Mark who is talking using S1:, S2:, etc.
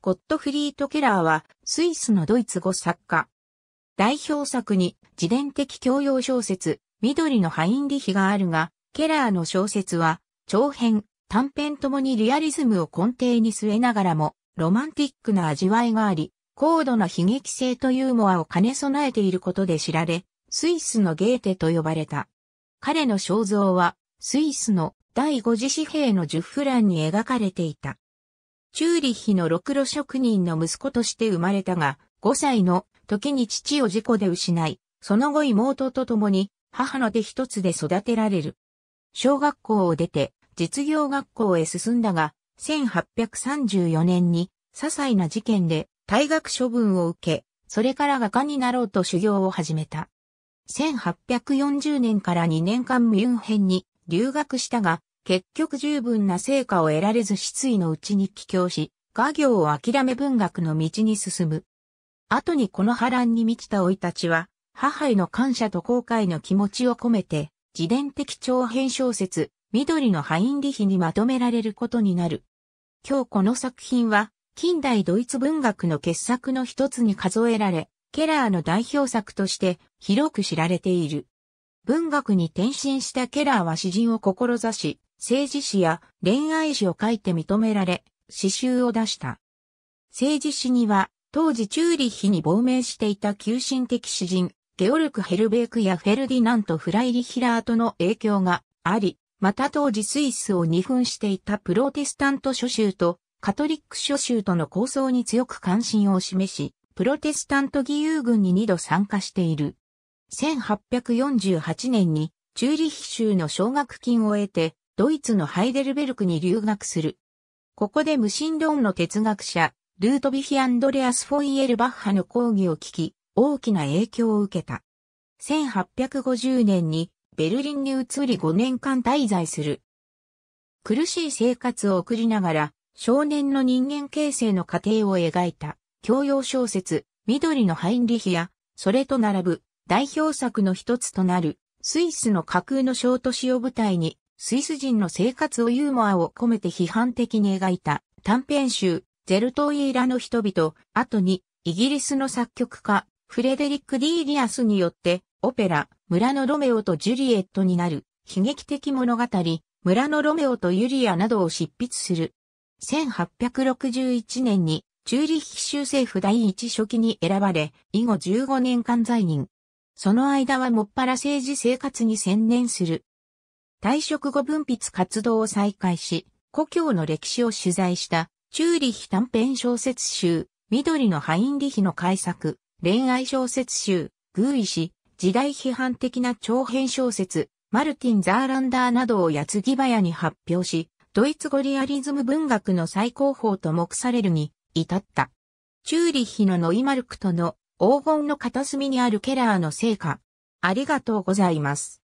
S1: ゴットフリート・ケラーは、スイスのドイツ語作家。代表作に、自伝的教養小説、緑のハインリヒがあるが、ケラーの小説は、長編、短編ともにリアリズムを根底に据えながらも、ロマンティックな味わいがあり、高度な悲劇性とユーモアを兼ね備えていることで知られ、スイスのゲーテと呼ばれた。彼の肖像は、スイスの第五次紙幣の十フランに描かれていた。チューリッヒのろくろ職人の息子として生まれたが、5歳の時に父を事故で失い、その後妹と共に母の手一つで育てられる。小学校を出て実業学校へ進んだが、1834年に些細な事件で退学処分を受け、それから画家になろうと修行を始めた。1840年から2年間ミュンヘンに留学したが、結局十分な成果を得られず失意のうちに帰郷し、画業を諦め文学の道に進む。後にこの波乱に満ちた老いたちは、母への感謝と後悔の気持ちを込めて、自伝的長編小説、緑のハインリヒにまとめられることになる。今日この作品は、近代ドイツ文学の傑作の一つに数えられ、ケラーの代表作として広く知られている。文学に転身したケラーは詩人を志し、政治史や恋愛史を書いて認められ、詩集を出した。政治史には、当時チューリッヒに亡命していた急進的詩人、ゲオルク・ヘルベークやフェルディナント・フライリヒラートの影響があり、また当時スイスを二分していたプロテスタント諸州とカトリック諸州との構想に強く関心を示し、プロテスタント義勇軍に二度参加している。1848年にチューリッヒ州の奨学金を得て、ドイツのハイデルベルクに留学する。ここで無神論の哲学者、ルートビヒ・アンドレアス・フォイエルバッハの講義を聞き、大きな影響を受けた。1850年にベルリンに移り5年間滞在する。苦しい生活を送りながら、少年の人間形成の過程を描いた、教養小説、緑のハインリヒや、それと並ぶ代表作の一つとなる、スイスの架空の小都市を舞台に、スイス人の生活をユーモアを込めて批判的に描いた短編集、ゼルトイーラの人々、後にイギリスの作曲家、フレデリック・ディーリアスによって、オペラ、村のロメオとジュリエットになる、悲劇的物語、村のロメオとユリアなどを執筆する。1861年に、チューリッヒ州政府第一書記に選ばれ、以後15年間在任。その間はもっぱら政治生活に専念する。退職後分泌活動を再開し、故郷の歴史を取材したチューリヒ短編小説集、緑のハインリヒの改作、恋愛小説集、グーイシ、時代批判的な長編小説、マルティン・ザーランダーなどを矢継ぎ早に発表し、ドイツ語リアリズム文学の最高峰と目されるに至った。チューリヒのノイマルクとの黄金の片隅にあるケラーの成果。ありがとうございます。